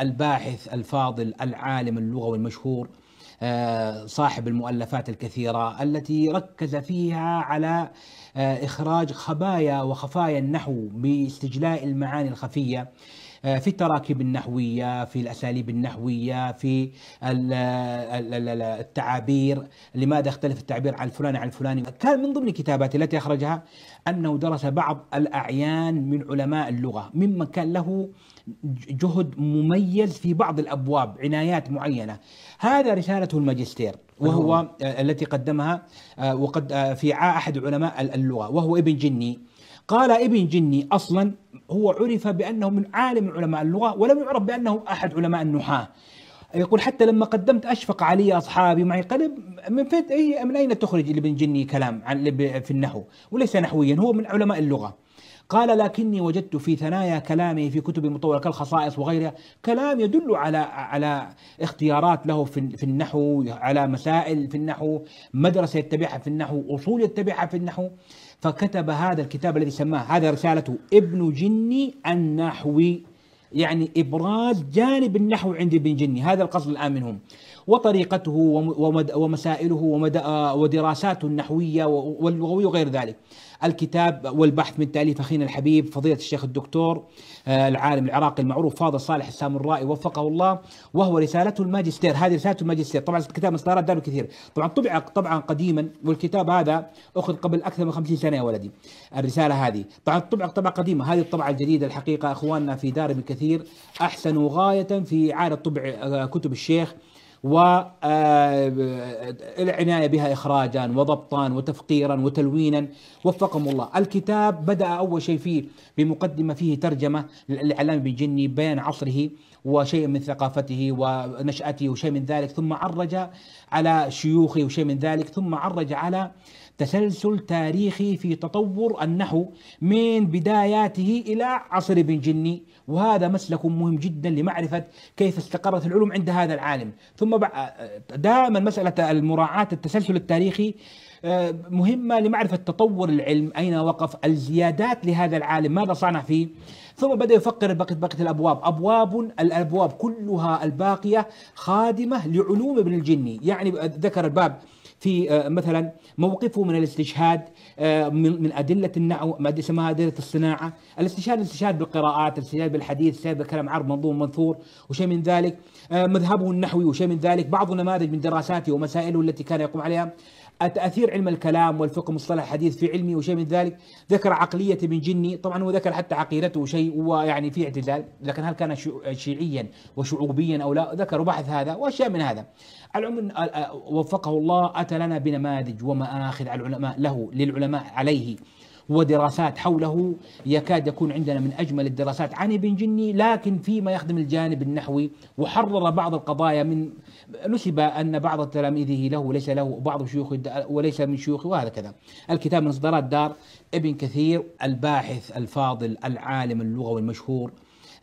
الباحث الفاضل العالم اللغوي المشهور آه، صاحب المؤلفات الكثيرة التي ركز فيها على آه، إخراج خبايا وخفايا النحو باستجلاء المعاني الخفية آه، في التراكيب النحويه في الاساليب النحويه في التعابير لماذا اختلف التعبير عن الفلاني عن الفلاني كان من ضمن كتاباتي التي اخرجها انه درس بعض الاعيان من علماء اللغه ممن كان له جهد مميز في بعض الابواب عنايات معينه هذا رسالته الماجستير وهو أوه. آه، التي قدمها آه، وقد في احد علماء اللغه وهو ابن جني قال ابن جني اصلا هو عرف بأنه من عالم علماء اللغة ولم يعرف بأنه أحد علماء النحاة يقول حتى لما قدمت أشفق علي أصحابي معي قلب من فت أي من أين تخرج لابن جني كلام عن في النحو وليس نحويا هو من علماء اللغة قال لكني وجدت في ثنايا كلامه في كتب المطولة كالخصائص وغيرها كلام يدل على على اختيارات له في في النحو على مسائل في النحو مدرسة يتبعها في النحو أصول يتبعها في النحو فكتب هذا الكتاب الذي سماه هذا رسالته ابن جني النحوي يعني إبراز جانب النحو عند ابن جني هذا القصد الآن منهم وطريقته ومسائله آه، ودراساته النحوية واللغوية وغير ذلك الكتاب والبحث من تأليف أخينا الحبيب فضيلة الشيخ الدكتور آه، العالم العراقي المعروف فاضل صالح السامرائي وفقه الله وهو رسالته الماجستير هذه رسالته الماجستير طبعا الكتاب مصدرات داره كثير طبعا طبع طبعا قديما والكتاب هذا أخذ قبل أكثر من 50 سنة يا ولدي الرسالة هذه طبعا طبع طبعة قديمة هذه الطبعة الجديدة الحقيقة إخواننا في دار ابن كثير أحسنوا غاية في إعادة طبع آه، كتب الشيخ والعناية آه، بها إخراجا وضبطا وتفقيرا وتلوينا وفقهم الله الكتاب بدأ أول شيء فيه بمقدمة فيه ترجمة للإعلام بن جني بيان عصره وشيء من ثقافته ونشأته وشيء من ذلك ثم عرج على شيوخه وشيء من ذلك ثم عرج على تسلسل تاريخي في تطور النحو من بداياته إلى عصر ابن جني وهذا مسلك مهم جدا لمعرفة كيف استقرت العلوم عند هذا العالم ثم ثم دائما مساله المراعاه التسلسل التاريخي آه، مهمة لمعرفة تطور العلم أين وقف الزيادات لهذا العالم ماذا صنع فيه ثم بدأ يفكر بقية بقية الأبواب أبواب الأبواب كلها الباقية خادمة لعلوم ابن الجني يعني آه، ذكر الباب في آه، مثلا موقفه من الاستشهاد آه، من ادله النحو ما اسمها ادله الصناعه، الاستشهاد الاستشهاد بالقراءات، الاستشهاد بالحديث، الاستشهاد بالكلام عرب منظوم منثور وشيء من ذلك، آه، مذهبه النحوي وشيء من ذلك، بعض نماذج من دراساته ومسائله التي كان يقوم عليها تأثير علم الكلام والفقه مصطلح الحديث في علمي وشيء من ذلك ذكر عقلية ابن جني طبعا هو ذكر حتى عقيدته شيء ويعني في اعتدال لكن هل كان شيعيا وشعوبيا أو لا ذكروا بحث هذا وأشياء من هذا العموم وفقه الله أتى لنا بنماذج ومآخذ على العلماء له للعلماء عليه ودراسات حوله يكاد يكون عندنا من أجمل الدراسات عن ابن جني لكن فيما يخدم الجانب النحوي وحرر بعض القضايا من نسب أن بعض تلاميذه له وليس له بعض شيوخ وليس من شيوخه وهذا كذا الكتاب من إصدارات دار ابن كثير الباحث الفاضل العالم اللغوي المشهور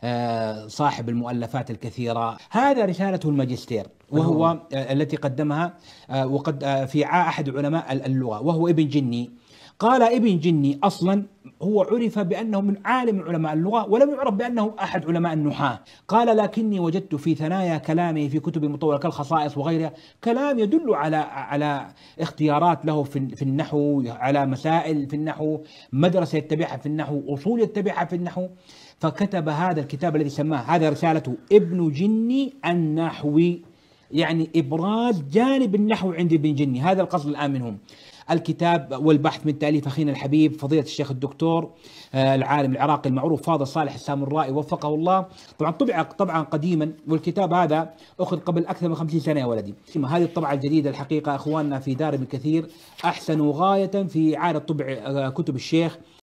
آه، صاحب المؤلفات الكثيرة هذا رسالته الماجستير وهو نعم. آه، التي قدمها آه، وقد في أحد علماء اللغة وهو ابن جني قال ابن جني أصلا هو عرف بأنه من عالم علماء اللغة ولم يعرف بأنه أحد علماء النحاة قال لكني وجدت في ثنايا كلامه في كتب مطولة كالخصائص وغيرها كلام يدل على على اختيارات له في, في النحو على مسائل في النحو مدرسة يتبعها في النحو أصول يتبعها في النحو فكتب هذا الكتاب الذي سماه هذا رسالته ابن جني النحوي يعني إبراز جانب النحو عند ابن جني هذا القصد الآن منهم الكتاب والبحث من تاليف اخينا الحبيب فضيله الشيخ الدكتور آه، العالم العراقي المعروف فاضل صالح السامرائي وفقه الله طبعا طبع طبعا قديما والكتاب هذا اخذ قبل اكثر من 50 سنه يا ولدي هذه الطبعه الجديده الحقيقه اخواننا في دار بن كثير احسنوا غايه في اعاده طبع آه، كتب الشيخ